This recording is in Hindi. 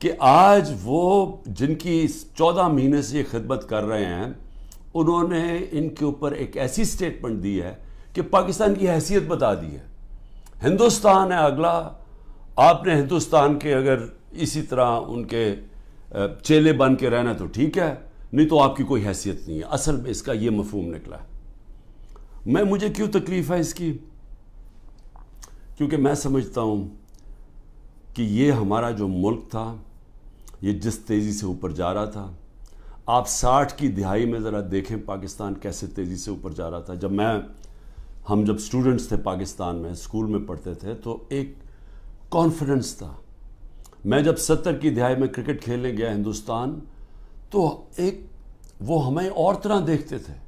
कि आज वो जिनकी चौदह महीने से ये खिदमत कर रहे हैं उन्होंने इनके ऊपर एक ऐसी स्टेटमेंट दी है कि पाकिस्तान की हैसियत बता दी है हिंदुस्तान है अगला आपने हिंदुस्तान के अगर इसी तरह उनके चेले बन के रहना तो ठीक है नहीं तो आपकी कोई हैसियत नहीं है असल में इसका ये मफहम निकला है मैं मुझे क्यों तकलीफ़ है इसकी क्योंकि मैं समझता हूँ कि ये हमारा जो मुल्क था ये जिस तेज़ी से ऊपर जा रहा था आप साठ की दिहाई में ज़रा देखें पाकिस्तान कैसे तेज़ी से ऊपर जा रहा था जब मैं हम जब स्टूडेंट्स थे पाकिस्तान में स्कूल में पढ़ते थे तो एक कॉन्फिडेंस था मैं जब सत्तर की दिहाई में क्रिकेट खेलने गया हिंदुस्तान तो एक वो हमें और तरह देखते थे